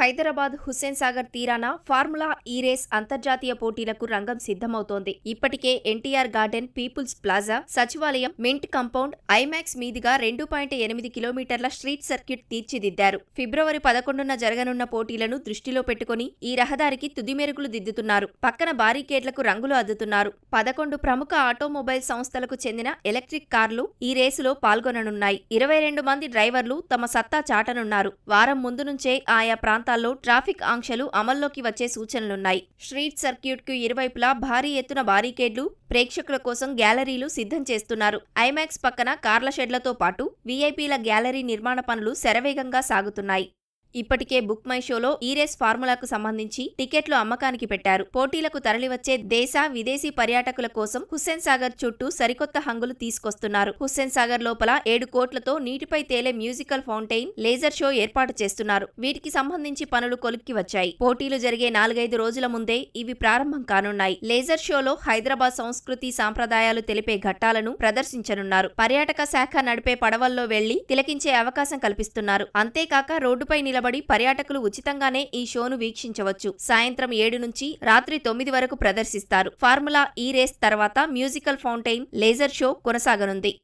హైదరాబాద్ హుస్సేన్ సాగర్ తీరాన formula E race అంతర్జాతీయ పోటీలకు రంగం సిద్ధమవుతోంది ఇప్పటికే ఎన్టీఆర్ గార్డెన్ పీపుల్స్ ప్లాజా సచివాలయం మింట్ కంపౌండ్ ఐమాక్స్ మీదుగా రెండు పాయింట్ ఎనిమిది కిలోమీటర్ల స్ట్రీట్ సర్క్యూట్ తీర్చిదిద్దారు ఫిబ్రవరి పదకొండున జరగనున్న పోటీలను దృష్టిలో పెట్టుకుని ఈ రహదారికి తుది మెరుగులు దిద్దుతున్నారు పక్కన బారికేడ్లకు రంగులు అద్దుతున్నారు పదకొండు ప్రముఖ ఆటోమొబైల్ సంస్థలకు చెందిన ఎలక్ట్రిక్ కార్లు ఈ రేసులో పాల్గొననున్నాయి ఇరవై రెండు మంది డ్రైవర్లు తమ సత్తా చాటనున్నారు వారం ముందు నుంచే ఆయా ప్రాంత ప్రాంతాల్లో ట్రాఫిక్ ఆంక్షలు అమల్లోకి వచ్చే సూచనలున్నాయి స్ట్రీట్ సర్క్యూట్కు ఇరువైపులా భారీ ఎత్తున బారికేడ్లు ప్రేక్షకుల కోసం గ్యాలరీలు సిద్ధం చేస్తున్నారు ఐమాక్స్ పక్కన కార్ల షెడ్లతో పాటు వీఐపీల గ్యాలరీ నిర్మాణ పనులు శరవేగంగా సాగుతున్నాయి ఇప్పటికే బుక్ మై షోలో ఈ రేస్ ఫార్ములాకు సంబంధించి టికెట్లు అమ్మకానికి పెట్టారు పోటీలకు తరలివచ్చే దేశ విదేశీ పర్యాటకుల కోసం హుస్సేన్ సాగర్ చుట్టూ సరికొత్త హంగులు తీసుకొస్తున్నారు హుస్సేన్ సాగర్ లోపల ఏడు కోట్లతో నీటిపై తేలే మ్యూజికల్ ఫౌంటైన్ లేజర్ షో ఏర్పాటు చేస్తున్నారు వీటికి సంబంధించి పనులు కొలిక్కి వచ్చాయి పోటీలు జరిగే నాలుగైదు రోజుల ముందే ఇవి ప్రారంభం కానున్నాయి లేజర్ షోలో హైదరాబాద్ సంస్కృతి సాంప్రదాయాలు తెలిపే ఘట్టాలను ప్రదర్శించనున్నారు పర్యాటక శాఖ నడిపే పడవల్లో వెళ్లి తిలకించే అవకాశం కల్పిస్తున్నారు అంతేకాక రోడ్డుపై నిలబడి కాబట్టి పర్యాటకులు ఉచితంగానే ఈ షోను వీక్షించవచ్చు సాయంత్రం ఏడు నుంచి రాత్రి తొమ్మిది వరకు ప్రదర్శిస్తారు ఫార్ములా ఈ రేస్ తర్వాత మ్యూజికల్ ఫౌంటైన్ లేజర్ షో కొనసాగనుంది